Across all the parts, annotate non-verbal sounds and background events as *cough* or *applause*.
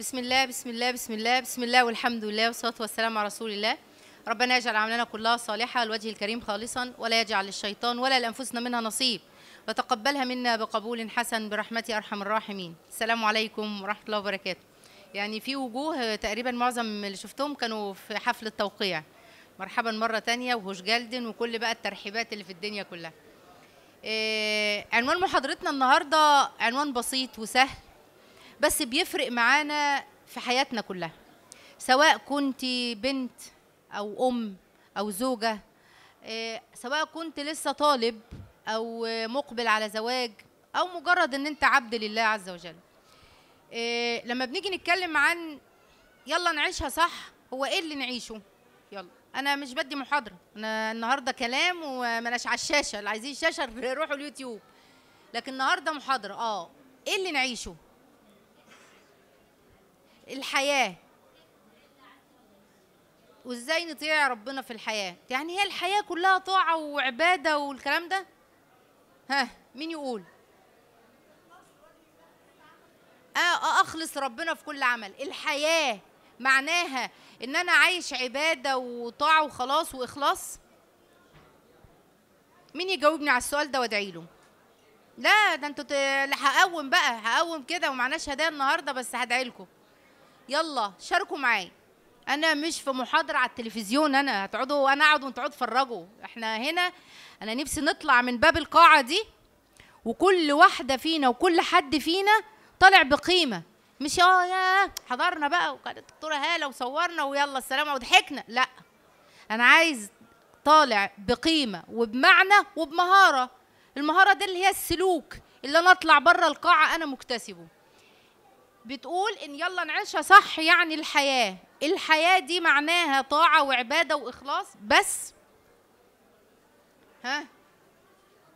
بسم الله بسم الله بسم الله بسم الله والحمد لله والصلاة والسلام على رسول الله ربنا يجعل عملنا كلها صالحة الوجه الكريم خالصا ولا يجعل للشيطان ولا لأنفسنا منها نصيب وتقبلها منا بقبول حسن برحمة أرحم الراحمين السلام عليكم ورحمة الله وبركاته يعني في وجوه تقريبا معظم اللي شفتهم كانوا في حفل التوقيع مرحبا مرة تانية وهوش جلدن وكل بقى الترحيبات اللي في الدنيا كلها إيه عنوان محاضرتنا النهاردة عنوان بسيط وسهل بس بيفرق معانا في حياتنا كلها سواء كنت بنت او ام او زوجه آه، سواء كنت لسه طالب او مقبل على زواج او مجرد ان انت عبد لله عز وجل آه، لما بنيجي نتكلم عن يلا نعيشها صح هو ايه اللي نعيشه يلا انا مش بدي محاضره انا النهارده كلام وملاش على الشاشه اللي عايزين شاشه *laughs* روحوا اليوتيوب لكن النهارده محاضره اه ايه اللي نعيشه الحياه وازاي نطيع ربنا في الحياه يعني هي الحياه كلها طاعه وعباده والكلام ده ها مين يقول آه، آه، اخلص ربنا في كل عمل الحياه معناها ان انا عايش عباده وطاعه وخلاص واخلاص مين يجاوبني على السؤال ده وادعي له لا ده انتوا هقوم بقى هقوم كده ومعناش هدايا النهارده بس هدعي لكم يلا شاركوا معايا انا مش في محاضره على التلفزيون انا هتقعدوا انا اقعد وانتوا تقعدوا تفرجوا احنا هنا انا نفسي نطلع من باب القاعه دي وكل واحده فينا وكل حد فينا طالع بقيمه مش اه يا حضرنا بقى وكانت الدكتوره هاله وصورنا ويلا السلامه وضحكنا لا انا عايز طالع بقيمه وبمعنى وبمهاره المهاره دي اللي هي السلوك اللي انا اطلع بره القاعه انا مكتسبه بتقول ان يلا نعيشها صح يعني الحياه الحياه دي معناها طاعه وعباده واخلاص بس ها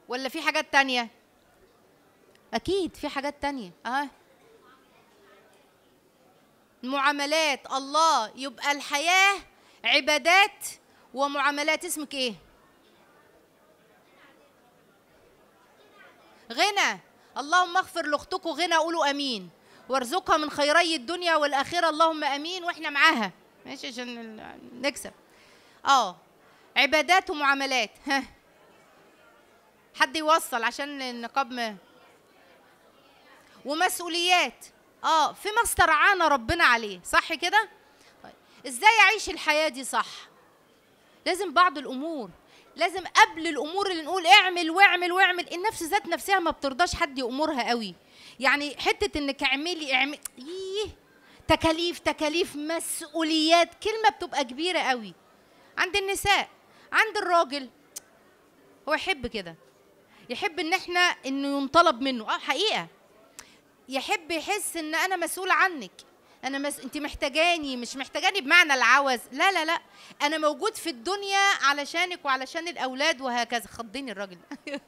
ولا في حاجات تانية اكيد في حاجات تانية اه معاملات الله يبقى الحياه عبادات ومعاملات اسمك ايه غنى اللهم اغفر لاختكم غنى قولوا امين وارزقها من خيري الدنيا والاخره اللهم امين واحنا معاها ماشي عشان نكسب اه عبادات ومعاملات *laughs* ها حد يوصل عشان النقاب ما ومسؤوليات اه فيما استرعانا ربنا عليه صح كده طيب ازاي اعيش الحياه دي صح لازم بعض الامور لازم قبل الامور اللي نقول اعمل واعمل واعمل النفس ذات نفسها ما بترضاش حد يامرها قوي يعني حته انك اعملي اعملي إيه تكاليف تكاليف مسؤوليات كلمه بتبقى كبيره قوي عند النساء عند الراجل هو يحب كده يحب ان احنا انه ينطلب منه اه حقيقه يحب يحس ان انا مسؤول عنك انا مس... انت محتاجاني مش محتاجاني بمعنى العوز لا لا لا انا موجود في الدنيا علشانك وعلشان الاولاد وهكذا خضني الراجل *laughs*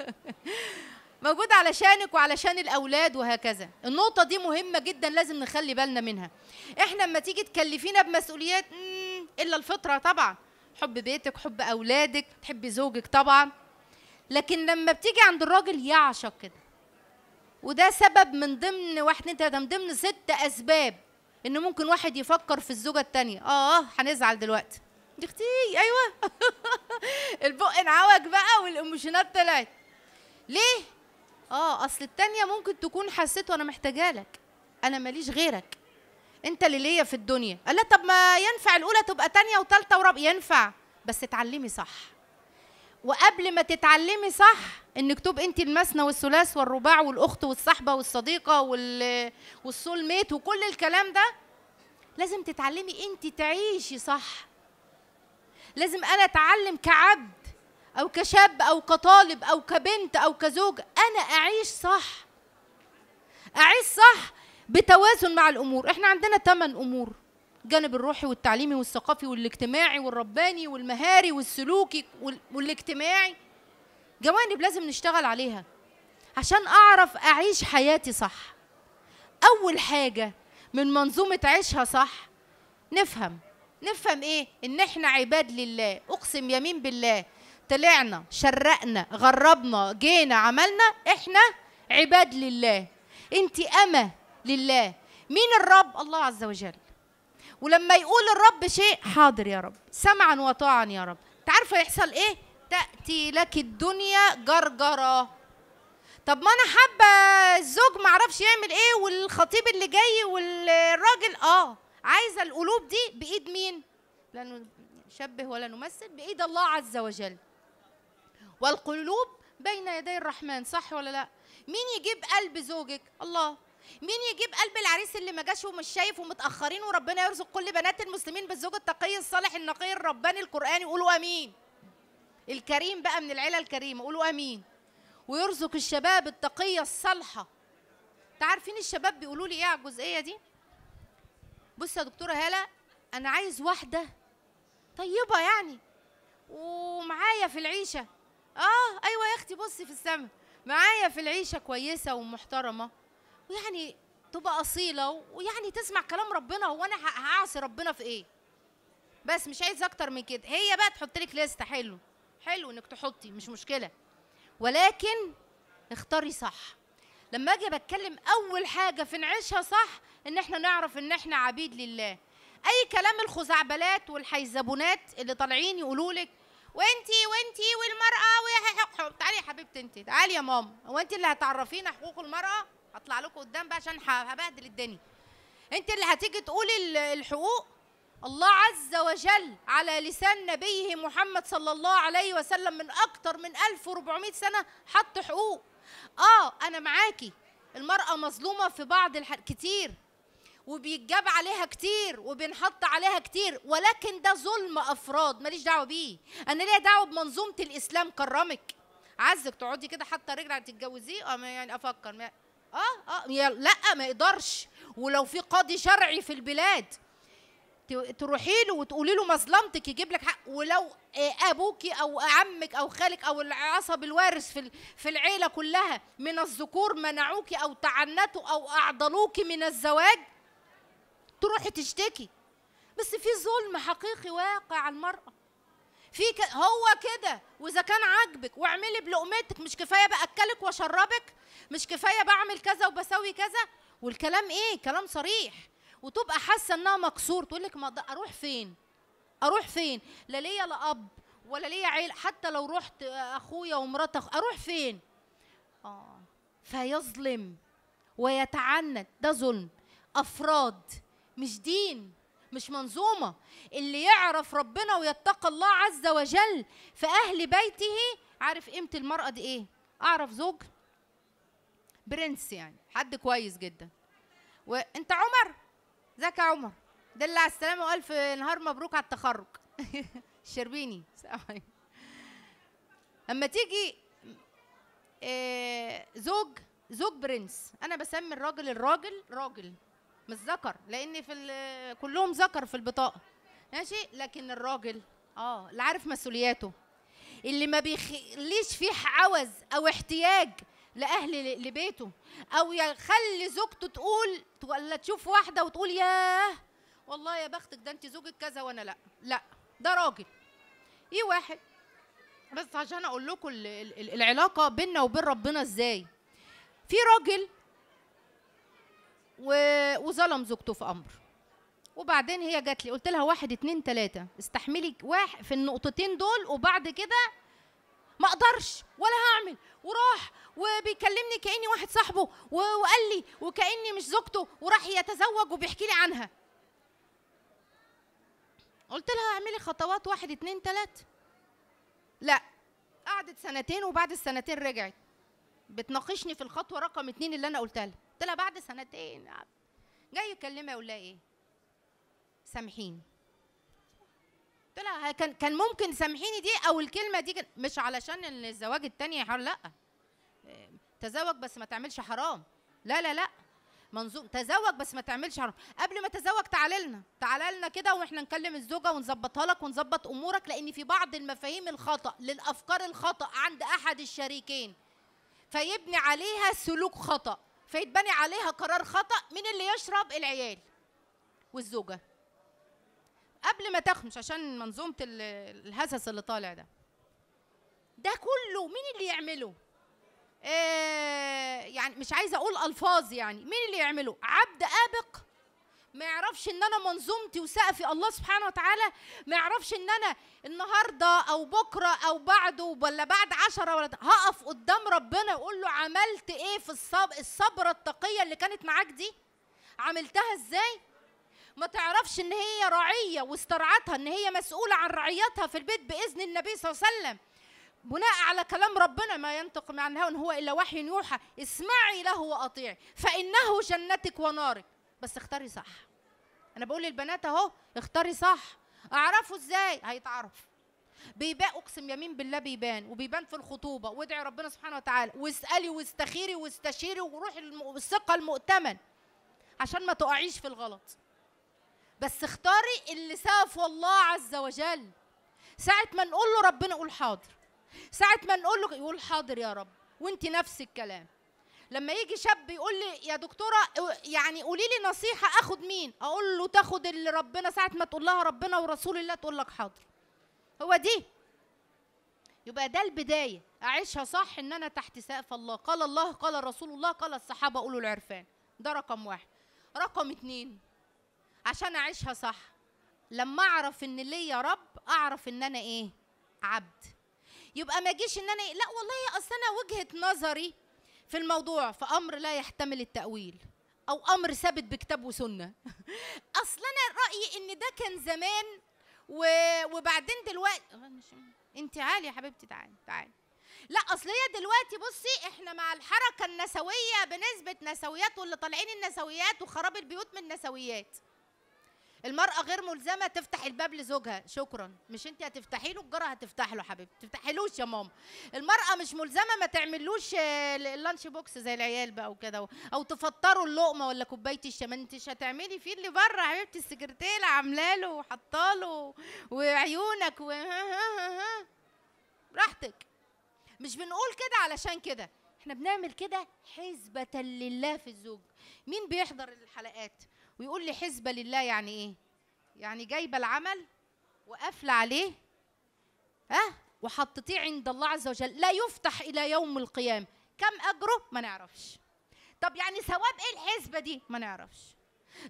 موجود علشانك وعلشان الاولاد وهكذا النقطه دي مهمه جدا لازم نخلي بالنا منها احنا لما تيجي تكلفينا بمسؤوليات الا الفطره طبعا حب بيتك حب اولادك تحبي زوجك طبعا لكن لما بتيجي عند الراجل يعشق كده وده سبب من ضمن واحد انت ده من ضمن ست اسباب ان ممكن واحد يفكر في الزوجه الثانيه اه هنزعل دلوقتي دي اختي ايوه *laughs* البق انعوج بقى والايموشنات طلعت ليه اه اصل التانية ممكن تكون حسيت وانا محتاجة لك انا ماليش غيرك انت اللي ليا في الدنيا قال لا طب ما ينفع الاولى تبقى تانية وتالتة ورابعة ينفع بس اتعلمي صح وقبل ما تتعلمي صح انك تبقي انت المثنى والثلاث والرباع والاخت والصحبه والصديقه وال... والسول ميت وكل الكلام ده لازم تتعلمي انت تعيشي صح لازم انا اتعلم كعبد أو كشاب أو كطالب أو كبنت أو كزوج أنا أعيش صح أعيش صح بتوازن مع الأمور إحنا عندنا ثمان أمور الجانب الروحي والتعليمي والثقافي والاجتماعي والرباني والمهاري والسلوكي والاجتماعي جوانب لازم نشتغل عليها عشان أعرف أعيش حياتي صح أول حاجة من منظومة عيشها صح نفهم نفهم إيه إن إحنا عباد لله أقسم يمين بالله طلعنا شرقنا غربنا جينا عملنا احنا عباد لله انت اما لله مين الرب الله عز وجل ولما يقول الرب شيء حاضر يا رب سمعا وطاعا يا رب تعرفه يحصل ايه تاتي لك الدنيا جرجره طب ما انا حابه الزوج ما اعرفش يعمل ايه والخطيب اللي جاي والراجل اه عايزه القلوب دي بايد مين لا نشبه ولا نمثل بايد الله عز وجل والقلوب بين يدي الرحمن صح ولا لا مين يجيب قلب زوجك الله مين يجيب قلب العريس اللي ما جاش ومش شايف ومتاخرين وربنا يرزق كل بنات المسلمين بالزوج التقي الصالح النقي الرباني القراني قولوا امين الكريم بقى من العيله الكريمه قولوا امين ويرزق الشباب التقيه الصالحه تعرفين الشباب بيقولوا لي ايه على الجزئيه دي بص يا دكتوره هاله انا عايز واحده طيبه يعني ومعايا في العيشه اه ايوه يا اختي بصي في السما معايا في العيشه كويسه ومحترمه ويعني تبقى اصيله ويعني تسمع كلام ربنا هو انا هعصي ربنا في ايه بس مش عايز اكتر من كده هي بقى تحط لك لسته حلو حلو انك تحطي مش مشكله ولكن اختاري صح لما اجي بتكلم اول حاجه في نعيشها صح ان احنا نعرف ان احنا عبيد لله اي كلام الخزعبلات والحيزبونات اللي طالعين يقولوا لك وانتي وانتي والمراه تعالي يا حبيبتي انت تعالي يا ماما هو انت اللي هتعرفينا حقوق المراه هطلع لكم قدام بقى عشان هبهدل الدنيا انت اللي هتيجي تقولي الحقوق الله عز وجل على لسان نبيه محمد صلى الله عليه وسلم من اكتر من 1400 سنه حط حقوق اه انا معاكي المراه مظلومه في بعض الح... كتير وبيتجاب عليها كتير وبنحط عليها كتير ولكن ده ظلم افراد ماليش دعوه بيه انا ليا دعوه بمنظومه الاسلام كرمك عزك تقعدي كده حتى رجلك تتجوزيه اه يعني افكر ما اه اه لا ما يقدرش ولو في قاضي شرعي في البلاد تروحي له وتقولي له مظلمتك يجيب لك حق ولو آه، ابوكي او عمك او خالك او العصب الوارث في في العيله كلها من الذكور منعوكي او تعنتوا او اعضلوكي من الزواج تروحي تشتكي بس في ظلم حقيقي واقع على المرأة في ك... هو كده واذا كان عاجبك واعملي بلقمتك مش كفايه باكلك واشربك مش كفايه بعمل كذا وبسوي كذا والكلام ايه كلام صريح وتبقى حاسه انها مكسور تقول لك ما اروح فين اروح فين لا ليا لا اب ولا ليا عيل حتى لو رحت اخويا ومرات أخ... اروح فين اه فيظلم ويتعنت ده ظلم افراد مش دين مش منظومة اللي يعرف ربنا ويتقى الله عز وجل في أهل بيته عارف قيمة المرأة دي إيه أعرف زوج برنس يعني حد كويس جدا وانت عمر ازيك يا عمر دل على السلامه والف نهار مبروك على التخرج *laughs* شربيني اما تيجي آه، زوج زوج برنس انا بسمي الراجل الراجل راجل مش ذكر لان في كلهم ذكر في البطاقه ماشي لكن الراجل اه اللي عارف مسؤولياته اللي ما بيخليش فيه عوز او احتياج لاهل لبيته او يخلي زوجته تقول ولا تشوف واحده وتقول ياه والله يا بختك ده انت زوجك كذا وانا لا لا ده راجل ايه واحد بس عشان اقول لكم العلاقه بيننا وبين ربنا ازاي في راجل وظلم زوجته في امر وبعدين هي جات لي قلت لها واحد اتنين تلاته استحملي واحد في النقطتين دول وبعد كده ما اقدرش ولا هعمل وراح وبيكلمني كاني واحد صاحبه وقال لي وكاني مش زوجته وراح يتزوج وبيحكي لي عنها قلت لها اعملي خطوات واحد اتنين تلاته لا قعدت سنتين وبعد السنتين رجعت بتناقشني في الخطوه رقم اتنين اللي انا قلتها لها قلت لها بعد سنتين جاي يكلمها يقول لها ايه سامحيني قلت لها كان كان ممكن سامحيني دي او الكلمه دي مش علشان الزواج التاني حرام لا تزوج بس ما تعملش حرام لا لا لا منظوم تزوج بس ما تعملش حرام قبل ما تزوج تعالى لنا تعالى لنا كده واحنا نكلم الزوجه ونظبطها لك ونظبط امورك لان في بعض المفاهيم الخطا للافكار الخطا عند احد الشريكين فيبني عليها سلوك خطا فيتبني عليها قرار خطأ من اللي يشرب العيال والزوجة قبل ما تخمش عشان منظومة الهسس اللي طالع ده ده كله مين اللي يعمله آه يعني مش عايزة أقول ألفاظ يعني مين اللي يعمله عبد آبق ما يعرفش ان انا منظومتي وسقفي الله سبحانه وتعالى ما يعرفش ان انا النهارده او بكره او بعده ولا بعد عشرة ولا هقف قدام ربنا واقول له عملت ايه في الصبر الصبره التقيه اللي كانت معاك دي عملتها ازاي ما تعرفش ان هي راعيه واسترعتها ان هي مسؤوله عن رعيتها في البيت باذن النبي صلى الله عليه وسلم بناء على كلام ربنا ما ينطق عن الهوى هو الا وحي يوحى اسمعي له واطيعي فانه جنتك ونارك بس اختاري صح انا بقول للبنات اهو اختاري صح اعرفه ازاي هيتعرف بيبان اقسم يمين بالله بيبان وبيبان في الخطوبه وادعي ربنا سبحانه وتعالى واسالي واستخيري واستشيري وروحي الثقه المؤتمن عشان ما تقعيش في الغلط بس اختاري اللي سافه الله عز وجل ساعة ما نقول له ربنا يقول حاضر ساعة ما نقول له يقول حاضر يا رب وانت نفس الكلام لما يجي شاب يقول لي يا دكتوره يعني قولي لي نصيحه اخد مين اقول له تاخد اللي ربنا ساعه ما تقول لها ربنا ورسول الله تقول لك حاضر هو دي يبقى ده البدايه اعيشها صح ان انا تحت سقف الله قال الله قال رسول الله قال الصحابه قولوا العرفان ده رقم واحد رقم اتنين عشان اعيشها صح لما اعرف ان ليا رب اعرف ان انا ايه عبد يبقى ما اجيش ان انا إيه؟ لا والله اصل انا وجهه نظري في الموضوع فأمر لا يحتمل التأويل أو أمر ثابت بكتاب وسنة *laughs* أصل أنا رأيي إن ده كان زمان و... وبعدين دلوقتي أنت عالي يا حبيبتي تعالي تعالي لا اصل هي دلوقتي بصي احنا مع الحركه النسويه بنسبه نسويات واللي طالعين النسويات وخراب البيوت من النسويات المرأة غير ملزمة تفتح الباب لزوجها شكرا مش انت هتفتحي له الجارة هتفتح له ما تفتحيلوش يا ماما المرأة مش ملزمة ما تعملوش آه، اللانش بوكس زي العيال بقى وكده او تفطروا اللقمة ولا كوباية الشاي ما انتش هتعملي فيه اللي بره حبيبتي السكرتيرة عاملة له وحاطة له وعيونك و براحتك *laughs* مش بنقول كده علشان كده احنا بنعمل كده حسبة لله في الزوج مين بيحضر الحلقات ويقول لي حسبة لله يعني ايه يعني جايبة العمل وقافلة عليه ها وحطيتيه عند الله عز وجل لا يفتح الى يوم القيامة كم اجره ما نعرفش طب يعني ثواب ايه الحسبة دي ما نعرفش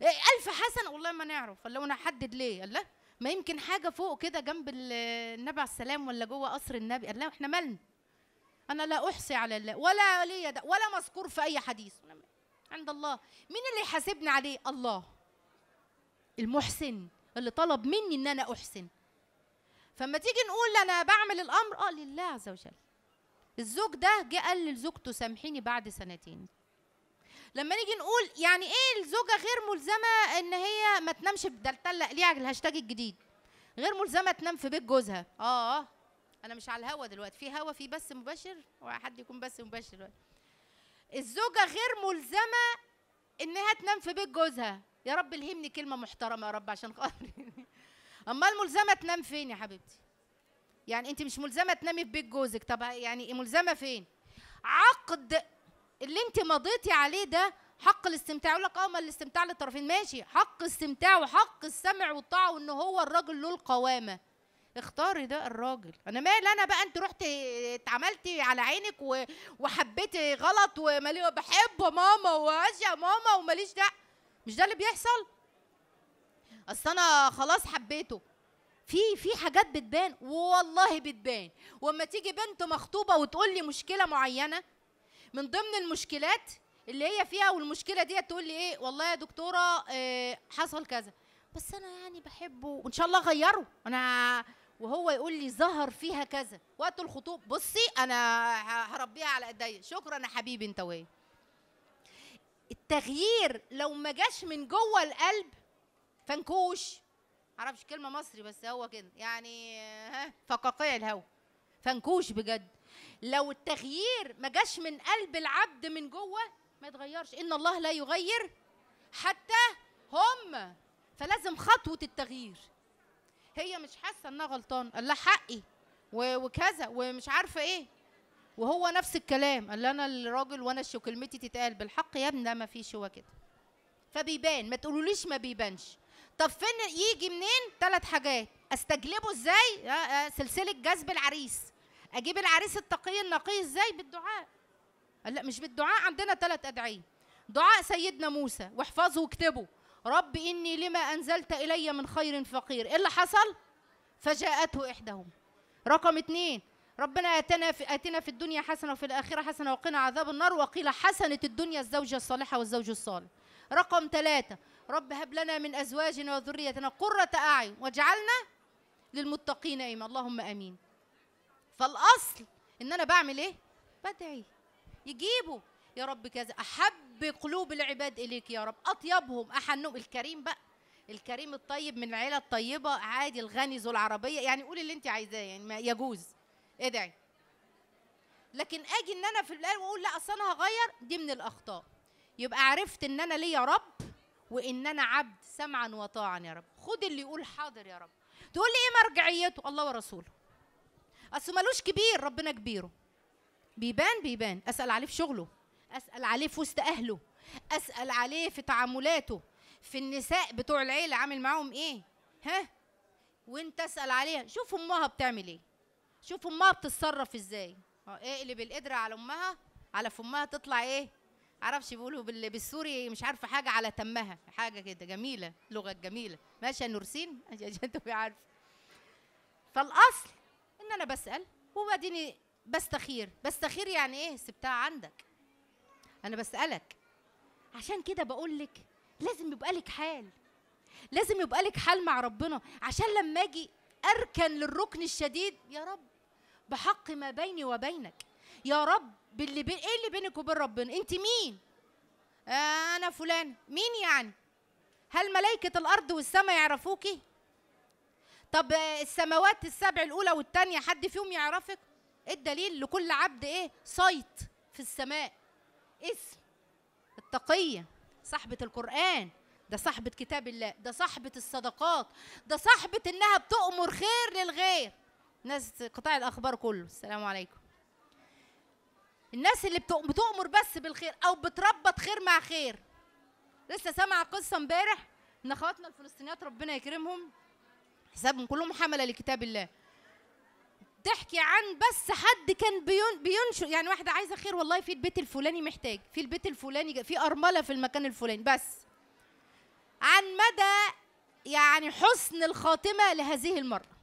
إيه ألف حسن والله ما نعرف لو انا احدد ليه قال ما يمكن حاجه فوق كده جنب النبي على السلام ولا جوه قصر النبي قال لا احنا مالنا أنا لا أحصي على الله ولا لي ولا مذكور في أي حديث عند الله مين اللي يحاسبني عليه الله المحسن اللي طلب مني إن أنا أحسن فما تيجي نقول أنا بعمل الأمر آه لله عز وجل الزوج ده جه قال لزوجته سامحيني بعد سنتين لما نيجي نقول يعني ايه الزوجه غير ملزمه ان هي ما تنامش ده ليها الهاشتاج الجديد غير ملزمه تنام في بيت جوزها اه انا مش على الهوا دلوقتي في هوا في بث مباشر وحد يكون بث مباشر دلوقتي الزوجه غير ملزمه انها تنام في بيت جوزها يا رب الهمني كلمه محترمه يا رب عشان خاطري *laughs* امال ملزمه تنام فين يا حبيبتي يعني انت مش ملزمه تنامي في بيت جوزك طب يعني ملزمه فين عقد اللي انت مضيتي عليه ده حق الاستمتاع يقول لك اه ما الاستمتاع للطرفين ماشي حق استمتاع وحق السمع والطاعه وان هو الراجل له القوامه اختاري ده الراجل انا مال انا بقى انت رحت اتعملتي على عينك و... وحبيتي غلط ومالي بحب ماما وعايشه ماما وماليش دعوه مش ده اللي بيحصل اصل انا خلاص حبيته في في حاجات بتبان والله بتبان واما تيجي بنت مخطوبه وتقول لي مشكله معينه من ضمن المشكلات اللي هي فيها والمشكله ديت تقول لي ايه والله يا دكتوره إيه حصل كذا بس انا يعني بحبه وان شاء الله اغيره انا وهو يقول لي ظهر فيها كذا وقت الخطوب بصي انا هربيها على ايديا شكرا يا حبيبي انت ويا التغيير لو ما جاش من جوه القلب فنكوش معرفش كلمه مصري بس هو كده يعني ها فقاقيع الهوا فنكوش بجد لو التغيير ما جاش من قلب العبد من جوه ما يتغيرش ان الله لا يغير حتى هم فلازم خطوه التغيير هي مش حاسه انها غلطانه قال لها حقي وكذا ومش عارفه ايه وهو نفس الكلام قال انا الراجل وانا وكلمتي تتقال بالحق يا ابني ما فيش هو كده فبيبان ما تقولوليش ما بيبانش طب فين يجي منين ثلاث حاجات استجلبه ازاي آه، آه، سلسله جذب العريس اجيب العريس التقي النقي ازاي بالدعاء قال لا مش بالدعاء عندنا ثلاث ادعيه دعاء سيدنا موسى واحفظه واكتبه رب إني لما أنزلت إلي من خير فقير إيه اللي حصل؟ فجاءته إحدهم رقم اتنين ربنا اتنا في اتنا في الدنيا حسنه وفي الاخره حسنه وقنا عذاب النار وقيل حسنه الدنيا الزوجه الصالحه والزوج الصالح. رقم ثلاثه رب هب لنا من ازواجنا وذريتنا قره اعين واجعلنا للمتقين ايما اللهم امين. فالاصل ان انا بعمل ايه؟ بدعي يجيبه يا رب كذا احب حب قلوب العباد اليك يا رب اطيبهم احنهم الكريم بقى الكريم الطيب من العيله الطيبه عادي الغني ذو العربيه يعني قولي اللي انت عايزاه يعني ما يجوز ادعي لكن اجي ان انا في الاول واقول لا اصل انا هغير دي من الاخطاء يبقى عرفت ان انا ليا رب وان انا عبد سمعا وطاعا يا رب خد اللي يقول حاضر يا رب تقول لي ايه مرجعيته الله ورسوله اصل ملوش كبير ربنا كبيره بيبان بيبان اسال عليه في شغله اسال عليه في وسط اهله اسال عليه في تعاملاته في النساء بتوع العيله عامل معاهم ايه ها وانت اسال عليها شوف امها بتعمل ايه شوف امها بتتصرف ازاي آه، اقلب القدره على امها على فمها تطلع ايه عرفش بيقولوا بالسوري مش عارفه حاجه على تمها حاجه كده جميله لغه جميله يا نورسين *laughs* انتوا عارف عارفه فالاصل ان انا بسال وبعدين بستخير بستخير يعني ايه سبتها عندك انا بسالك عشان كده بقول لك لازم يبقى لك حال لازم يبقى لك حال مع ربنا عشان لما اجي اركن للركن الشديد يا رب بحق ما بيني وبينك يا رب باللي بي... ايه اللي بينك وبين ربنا انت مين آه انا فلان مين يعني هل ملائكه الارض والسماء يعرفوكي طب السماوات السبع الاولى والثانيه حد فيهم يعرفك إيه الدليل لكل عبد ايه صيت في السماء اسم التقية صاحبة القرآن ده صاحبة كتاب الله ده صاحبة الصدقات ده صاحبة إنها بتؤمر خير للغير ناس قطاع الأخبار كله السلام عليكم الناس اللي بتؤمر بس بالخير أو بتربط خير مع خير لسه سامعة قصة امبارح إن أخواتنا الفلسطينيات ربنا يكرمهم حسابهم كلهم حملة لكتاب الله بتحكي عن بس حد كان بينشر يعني واحده عايزه خير والله في البيت الفلاني محتاج في البيت الفلاني في ارمله في المكان الفلاني بس عن مدى يعني حسن الخاتمه لهذه المرأة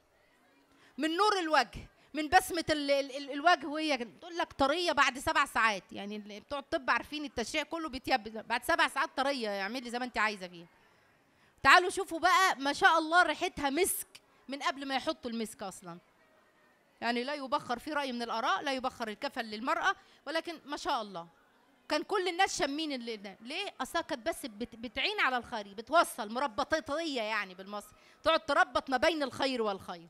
من نور الوجه من بسمه الوجه وهي تقول لك طريه بعد سبع ساعات يعني بتوع الطب عارفين التشريع كله بيتيب بعد سبع ساعات طريه لي زي ما انت عايزه فيها تعالوا شوفوا بقى ما شاء الله ريحتها مسك من قبل ما يحطوا المسك اصلا يعني لا يبخر في رأي من الآراء لا يبخر الكفل للمرأة ولكن ما شاء الله كان كل الناس شامين اللي ليه اصلا كانت بس بتعين على الخير بتوصل مربطيه يعني بالمصري تقعد تربط ما بين الخير والخير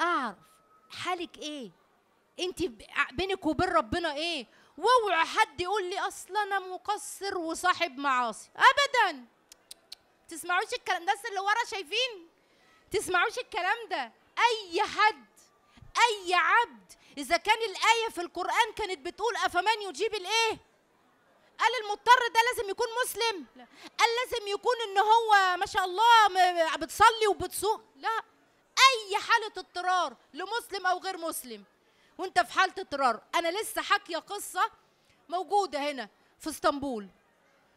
اعرف حالك ايه انت بينك وبين ربنا ايه واوعى حد يقول لي اصلا انا مقصر وصاحب معاصي ابدا تسمعوش الكلام ده اللي ورا شايفين تسمعوش الكلام ده اي حد أي عبد إذا كان الآية في القرآن كانت بتقول أفمن يجيب الإيه؟ قال المضطر ده لازم يكون مسلم لا. قال لازم يكون ان هو ما شاء الله بتصلي وبتصوم لا اي حاله اضطرار لمسلم او غير مسلم وانت في حاله اضطرار انا لسه حاكيه قصه موجوده هنا في اسطنبول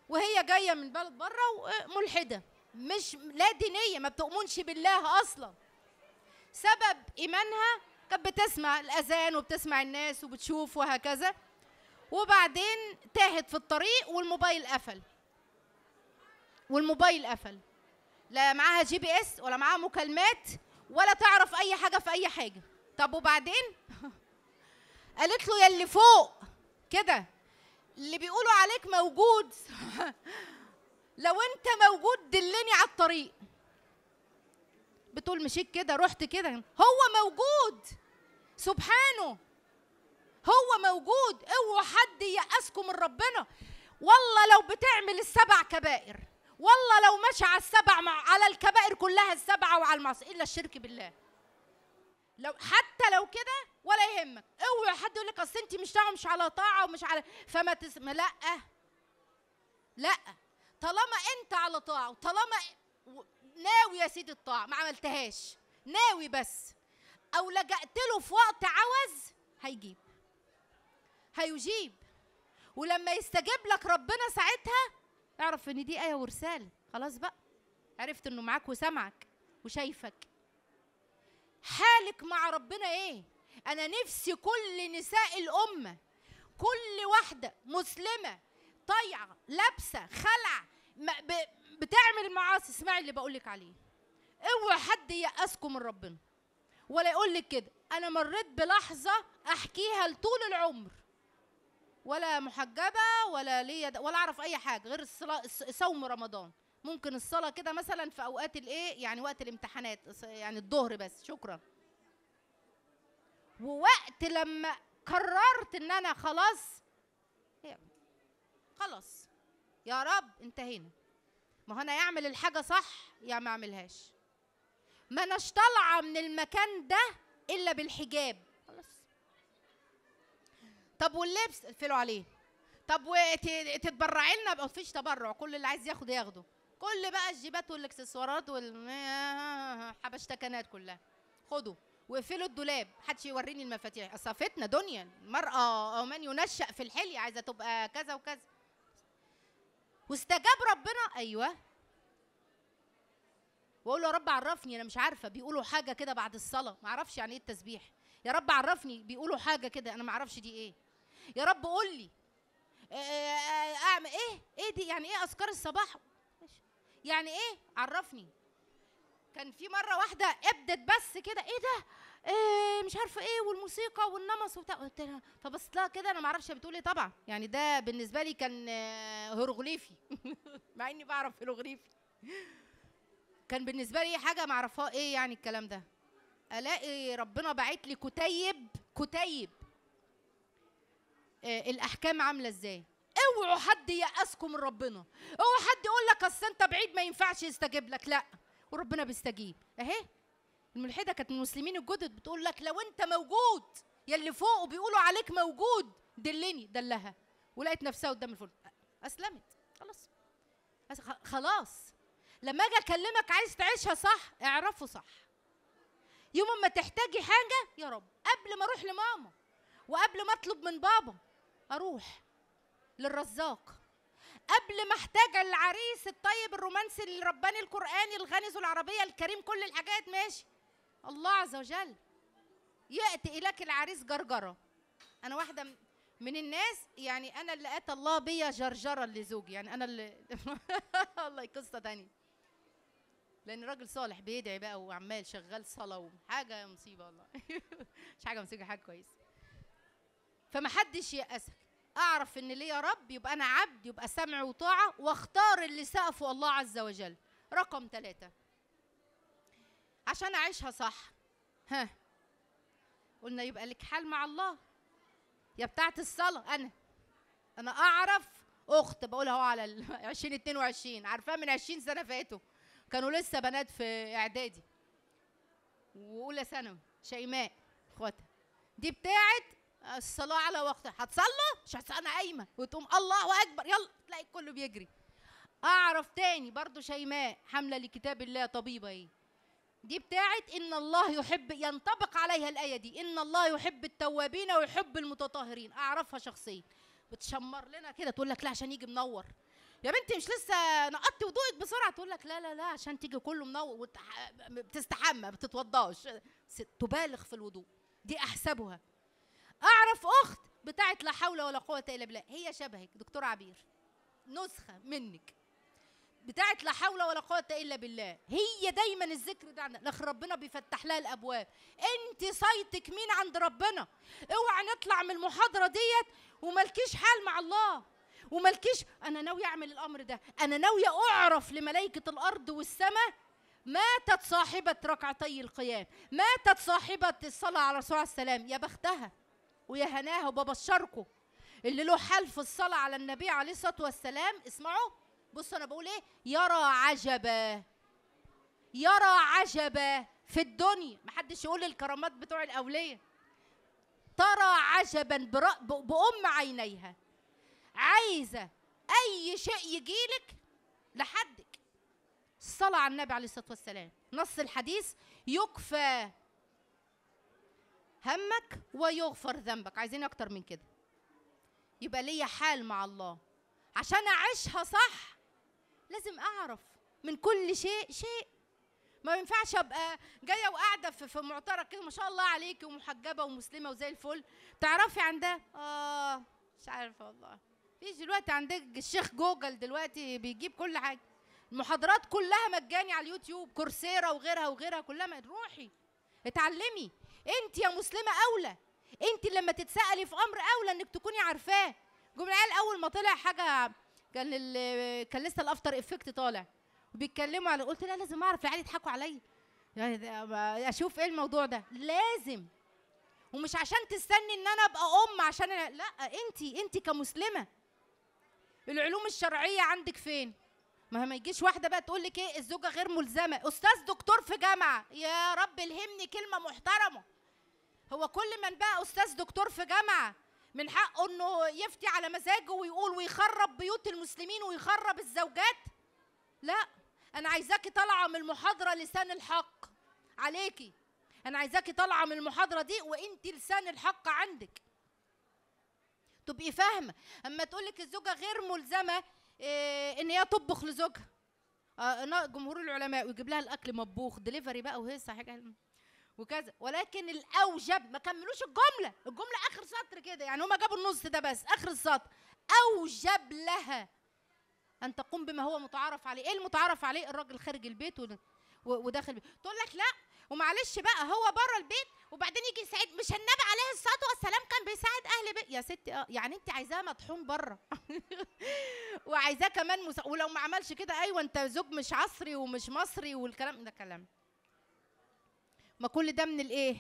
وهي جايه من بلد بره وملحده مش لا دينيه ما بتؤمنش بالله اصلا سبب ايمانها كانت بتسمع الاذان وبتسمع الناس وبتشوف وهكذا وبعدين تاهت في الطريق والموبايل قفل والموبايل قفل لا معاها جي بي اس ولا معاها مكالمات ولا تعرف اي حاجه في اي حاجه طب وبعدين *laughs* قالت له يا اللي فوق كده اللي بيقولوا عليك موجود *laughs* لو انت موجود دلني على الطريق طول مشيت كده رحت كده هو موجود سبحانه هو موجود اوعوا حد يأسكم من ربنا والله لو بتعمل السبع كبائر والله لو مشى على السبع مع على الكبائر كلها السبعه وعلى المعصيه الا الشرك بالله لو حتى لو كده ولا يهمك اوعى حد يقول لك اصل انت مش مش على طاعه ومش على فما تسمع لا لا طالما انت على طاعه وطالما ناوي يا سيدي الطاعة ما عملتهاش ناوي بس أو لجأت له في وقت عوز هيجيب هيجيب ولما يستجيب لك ربنا ساعتها اعرف ان دي آية ورسالة خلاص بقى عرفت انه معاك وسامعك وشايفك حالك مع ربنا ايه انا نفسي كل نساء الامه كل واحده مسلمه طايعه لابسه خلع بتعمل المعاصي اسمعي اللي بقول لك عليه اوعى حد ييأسكم من ربنا ولا يقول لك كده انا مريت بلحظه احكيها لطول العمر ولا محجبه ولا ليا ولا اعرف اي حاجه غير الصلاه صوم رمضان ممكن الصلاه كده مثلا في اوقات الايه يعني وقت الامتحانات يعني الظهر بس شكرا ووقت لما قررت ان انا خلاص خلاص يا رب انتهينا ما هو انا يعمل الحاجه صح يا ما اعملهاش ما اناش طالعه من المكان ده الا بالحجاب خلاص طب واللبس اقفلوا عليه طب وتتبرعي لنا ما فيش تبرع كل اللي عايز ياخد ياخده كل بقى الجيبات والاكسسوارات والحبشتكنات *laughs* كلها خدوا واقفلوا الدولاب حدش يوريني المفاتيح اصل دنيا المراه او من ينشأ في الحلي عايزه تبقى كذا وكذا واستجاب ربنا ايوه واقول له يا رب عرفني انا مش عارفه بيقولوا حاجه كده بعد الصلاه ما اعرفش يعني ايه التسبيح يا رب عرفني بيقولوا حاجه كده انا ما اعرفش دي ايه يا رب قول لي آه، آه، آه، اعمل ايه ايه دي يعني ايه اذكار الصباح يعني ايه عرفني كان في مره واحده ابدت بس كده ايه ده إيه مش عارفه ايه والموسيقى والنمص وبتاع قلت لها فبصيت لها كده انا ما اعرفش بتقول ايه طبعا يعني ده بالنسبه لي كان آه، هيروغليفي *laughs* مع اني بعرف هيروغليفي كان بالنسبه لي حاجه ما اعرفها ايه يعني الكلام ده الاقي ربنا باعت لي كتيب كتيب إيه الاحكام عامله ازاي اوعوا حد يأسكم من ربنا اوعوا حد يقول لك اصل انت بعيد ما ينفعش يستجيب لك لا وربنا بيستجيب اهي الملحده كانت من المسلمين الجدد بتقول لك لو انت موجود يا اللي فوق بيقولوا عليك موجود دلني دلها ولقيت نفسها قدام الفرن اسلمت خلاص خلاص لما اجي اكلمك عايز تعيشها صح اعرفه صح يوم ما تحتاجي حاجه يا رب قبل ما اروح لماما وقبل ما اطلب من بابا اروح للرزاق قبل ما احتاج العريس الطيب الرومانسي الرباني القراني الغني ذو العربيه الكريم كل الحاجات ماشي الله عز وجل يأتي إليك العريس جرجرة أنا واحدة من الناس يعني أنا اللي أتى الله بيا جرجرة لزوجي يعني أنا اللي *laughs* الله قصة تانية لأن راجل صالح بيدعي بقى وعمال شغال صلاة حاجة مصيبة والله *laughs* مش حاجة مصيبة حاجة كويسة فما حدش يأسك أعرف إن ليا رب يبقى أنا عبد يبقى سمع وطاعة واختار اللي سقفه الله عز وجل رقم ثلاثة عشان اعيشها صح ها قلنا يبقى لك حال مع الله يا بتاعت الصلاه انا انا اعرف اخت بقولها اهو على 2022 *laughs* عارفاه من 20 سنه فاتوا كانوا لسه بنات في اعدادي واولى ثانوي شيماء اخواتها دي بتاعت الصلاة على وقتها هتصلى مش هتصلي أنا قايمة وتقوم الله أكبر يلا تلاقي الكل بيجري أعرف تاني برضو شيماء حاملة لكتاب الله طبيبة إيه دي بتاعت ان الله يحب ينطبق عليها الايه دي ان الله يحب التوابين ويحب المتطهرين اعرفها شخصيا بتشمر لنا كده تقول لك لا عشان يجي منور يا بنتي مش لسه نقطتي وضوءك بسرعه تقول لك لا لا لا عشان تيجي كله منور بتستحمى ما بتتوضاش تبالغ في الوضوء دي احسبها اعرف اخت بتاعت لا حول ولا قوه الا بالله هي شبهك دكتور عبير نسخه منك بتاعت لا حول ولا قوه الا بالله هي دايما الذكر ده عندنا لكن ربنا بيفتح لها الابواب انت صيتك مين عند ربنا اوعى نطلع من المحاضره ديت وملكيش حال مع الله وملكيش انا ناوي اعمل الامر ده انا ناوي اعرف لملائكه الارض والسماء ماتت صاحبة ركعتي القيام ماتت صاحبة الصلاة على الرسول السلام يا بختها ويا هناها وببشركم اللي له حال في الصلاة على النبي عليه الصلاة والسلام اسمعوا بصوا انا بقول ايه يرى عجبا يرى عجبا في الدنيا محدش يقول الكرامات بتوع الاولياء ترى عجبا بأم عينيها عايزة أي شيء يجيلك لحدك الصلاة على النبي عليه الصلاة والسلام نص الحديث يكفى همك ويغفر ذنبك عايزين أكتر من كده يبقى ليا حال مع الله عشان أعيشها صح لازم اعرف من كل شيء شيء ما ينفعش ابقى جايه وقاعده في, في معترك كده ما شاء الله عليكي ومحجبه ومسلمه وزي الفل تعرفي عن ده اه مش عارفه والله فيش دلوقتي عندك الشيخ جوجل دلوقتي بيجيب كل حاجه المحاضرات كلها مجاني على اليوتيوب كورسيرا وغيرها وغيرها كلها ما روحي اتعلمي انت يا مسلمه اولى انت لما تتسالي في امر اولى انك تكوني عارفاه جمعيه اول ما طلع حاجه كان كان لسه الافتر افكت طالع بيتكلموا على قلت لا لازم اعرف العيال يضحكوا عليا يعني اشوف ايه الموضوع ده لازم ومش عشان تستني ان انا ابقى ام عشان أنا لا انت انت كمسلمه العلوم الشرعيه عندك فين ما ما يجيش واحده بقى تقول لك ايه الزوجه غير ملزمه استاذ دكتور في جامعه يا رب الهمني كلمه محترمه هو كل من بقى استاذ دكتور في جامعه من حقه انه يفتي على مزاجه ويقول ويخرب بيوت المسلمين ويخرب الزوجات لا انا عايزاكي طالعه من المحاضره لسان الحق عليكي انا عايزاكي طالعه من المحاضره دي وانت لسان الحق عندك تبقي فاهمه اما تقول لك الزوجه غير ملزمه إيه ان هي تطبخ لزوجها آه، جمهور العلماء ويجيب لها الاكل مطبوخ دليفري بقى وهي حاجه وكذا ولكن الاوجب ما كملوش الجمله الجمله اخر سطر كده يعني هما جابوا النص ده بس اخر السطر اوجب لها ان تقوم بما هو متعارف عليه ايه المتعارف عليه الراجل خارج البيت وداخل البيت تقول لك لا ومعلش بقى هو بره البيت وبعدين يجي يساعد مش النبي عليه الصلاه والسلام كان بيساعد اهل بيت يا ستي اه يعني انت عايزاه مطحون بره *laughs* وعايزاه كمان ولو ما عملش كده ايوه انت زوج مش عصري ومش مصري والكلام ده كلام ما كل ده من الايه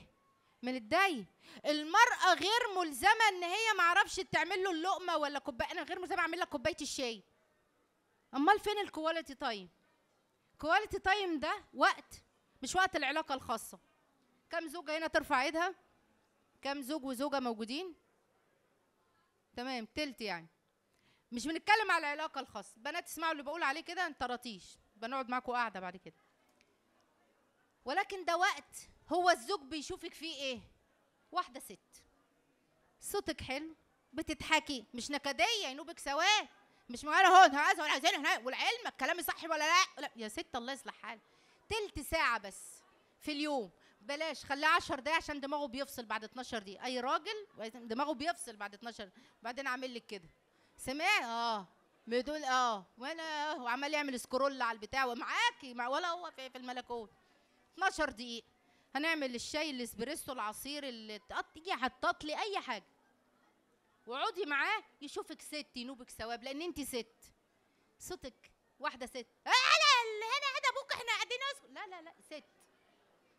من الداي المرأة غير ملزمة ان هي معرفش تعمل له اللقمة ولا كوباية انا غير ملزمة اعمل لك كوباية الشاي امال فين الكواليتي تايم كواليتي تايم ده وقت مش وقت العلاقة الخاصة كم زوجة هنا ترفع ايدها كم زوج وزوجة موجودين تمام تلت يعني مش بنتكلم على العلاقة الخاصة بنات اسمعوا اللي بقول عليه كده انت رطيش بنقعد معاكم قاعدة بعد كده ولكن ده وقت هو الزوج بيشوفك فيه ايه واحده ست صوتك حلو بتضحكي مش نكديه ينوبك سواه مش معانا هون عايز ولا عايزين هنا والعلم كلامي صح ولا لا ولا يا ست الله يصلح حالك تلت ساعه بس في اليوم بلاش خليه 10 دقايق عشان دماغه بيفصل بعد 12 دقيقه اي راجل دماغه بيفصل بعد 12 بعدين اعمل لك كده سمع اه بدون اه وانا وعمال يعمل سكرول على البتاع ومعاكي مع ولا هو في, في الملكوت 12 دقيقه هنعمل الشاي الاسبريسو العصير اللي تقطي هتطلي اي حاجه وعودي معاه يشوفك ست ينوبك ثواب لان انت ست صوتك واحده ست انا آه، هنا هنا ابوك احنا قاعدين لا لا لا ست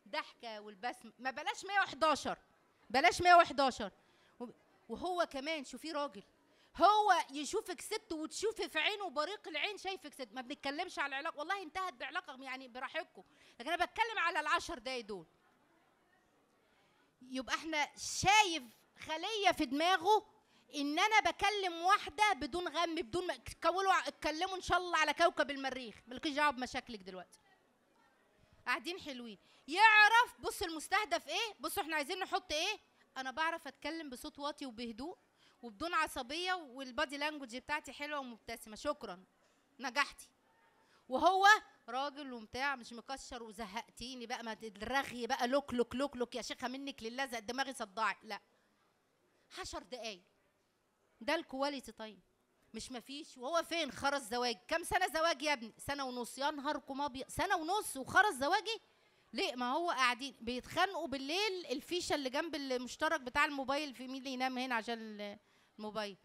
ضحكه والبسم ما بلاش 111 بلاش 111 وهو كمان شوفيه راجل هو يشوفك ست وتشوفي في عينه بريق العين شايفك ست ما بنتكلمش على العلاقه والله انتهت بعلاقه يعني براحتكم لكن انا بتكلم على العشر دقايق دول يبقى احنا شايف خليه في دماغه ان انا بكلم واحده بدون غم بدون ما تكولوا اتكلموا ان شاء الله على كوكب المريخ ملكيش دعوه بمشاكلك دلوقتي قاعدين حلوين يعرف بص المستهدف ايه بصوا احنا عايزين نحط ايه انا بعرف اتكلم بصوت واطي وبهدوء وبدون عصبيه والبادي لانجوج بتاعتي حلوه ومبتسمه شكرا نجحتي وهو راجل وبتاع مش مكشر وزهقتيني بقى ما الرغي بقى لوك لوك لوك لوك يا شيخه منك للزق دماغي صدعت لا عشر دقايق ده الكواليتي تايم مش مفيش وهو فين خرس زواج كم سنه زواج يا ابني سنه ونص يا نهاركم ابيض سنه ونص وخرس زواجي ليه ما هو قاعدين بيتخانقوا بالليل الفيشه اللي جنب المشترك بتاع الموبايل في مين اللي ينام هنا عشان الموبايل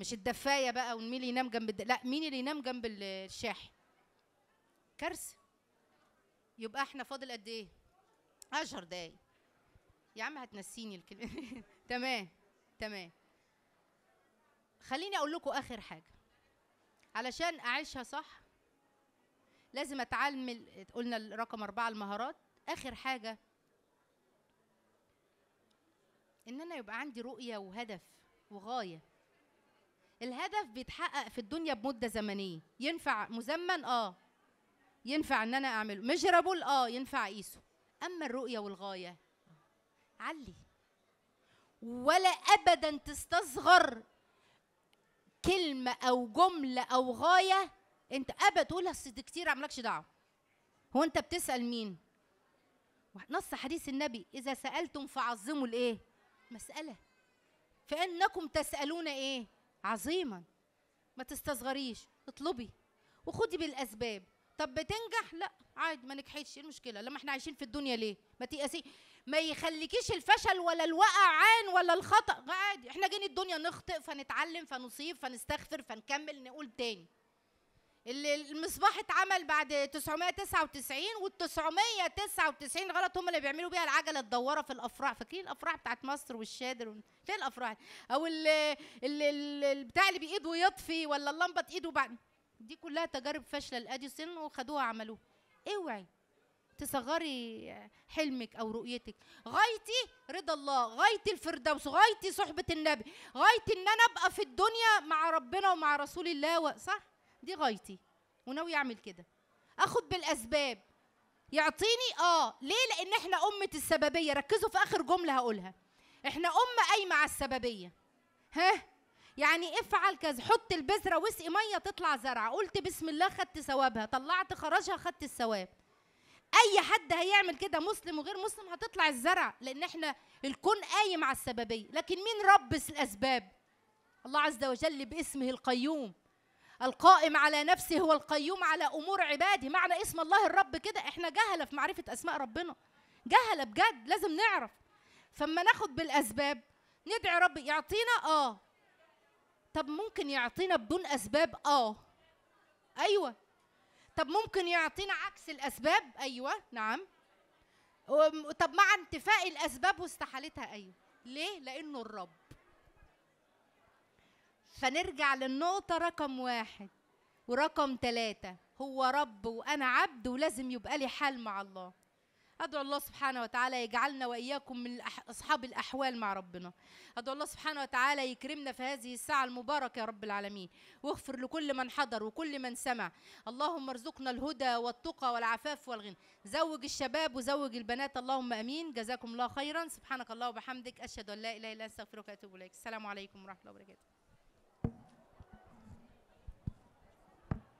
مش الدفايه بقى ومين اللي ينام جنب الد... لا مين اللي ينام جنب الشاحن كارثه يبقى احنا فاضل قد ايه 10 دقايق يا عم هتنسيني الكلمه *laughs* تمام تمام خليني اقول لكم اخر حاجه علشان اعيشها صح لازم اتعلم قلنا الرقم أربعة المهارات اخر حاجه ان انا يبقى عندي رؤيه وهدف وغايه الهدف بيتحقق في الدنيا بمده زمنيه ينفع مزمن اه ينفع ان انا اعمله ميجرابل اه ينفع اقيسه اما الرؤيه والغايه علي ولا ابدا تستصغر كلمه او جمله او غايه انت ابدا تقولها اصل كتير مالكش دعوه هو انت بتسال مين نص حديث النبي اذا سالتم فعظموا الايه مساله فانكم تسالون ايه عظيما ما تستصغريش اطلبي وخدي بالاسباب طب بتنجح لا عادي ما نجحتش ايه المشكله لما احنا عايشين في الدنيا ليه ما تيأسي ما يخليكيش الفشل ولا الوقعان ولا الخطا عادي احنا جايين الدنيا نخطئ فنتعلم فنصيب فنستغفر فنكمل نقول تاني اللي المصباح اتعمل بعد 999 وال 999 غلط هم اللي بيعملوا بيها العجله الدوره في الافراح فاكرين الافراح بتاعت مصر والشادر فين الافراح او البتاع اللي بايده يطفي ولا اللمبه بايده بعد دي كلها تجارب فاشله لاديسون وخدوها عملوها اوعي تصغري حلمك او رؤيتك غايتي رضا الله غايتي الفردوس غايتي صحبه النبي غايتي ان انا ابقى في الدنيا مع ربنا ومع رسول الله صح دي غايتي وناوي اعمل كده اخد بالاسباب يعطيني اه ليه لان احنا امه السببيه ركزوا في اخر جمله هقولها احنا امه قايمه على السببيه ها يعني افعل كذا حط البذره واسقي ميه تطلع زرعه قلت بسم الله خدت ثوابها طلعت خرجها خدت الثواب اي حد هيعمل كده مسلم وغير مسلم هتطلع الزرع لان احنا الكون قايم على السببيه لكن مين رب الاسباب الله عز وجل باسمه القيوم القائم على نفسه هو القيوم على امور عباده معنى اسم الله الرب كده احنا جهله في معرفه اسماء ربنا جهله بجد لازم نعرف فما ناخد بالاسباب ندعي رب يعطينا اه طب ممكن يعطينا بدون اسباب اه ايوه طب ممكن يعطينا عكس الاسباب ايوه نعم طب مع انتفاء الاسباب واستحالتها ايوه ليه لانه الرب فنرجع للنقطة رقم واحد ورقم ثلاثة هو رب وأنا عبد ولازم يبقى لي حال مع الله أدعو الله سبحانه وتعالى يجعلنا وإياكم من أصحاب الأحوال مع ربنا أدعو الله سبحانه وتعالى يكرمنا في هذه الساعة المباركة يا رب العالمين واغفر لكل من حضر وكل من سمع اللهم ارزقنا الهدى والتقى والعفاف والغنى زوج الشباب وزوج البنات اللهم أمين جزاكم الله خيرا سبحانك الله وبحمدك أشهد أن لا إله إلا أنت أستغفرك وأتوب إليك السلام عليكم ورحمة الله وبركاته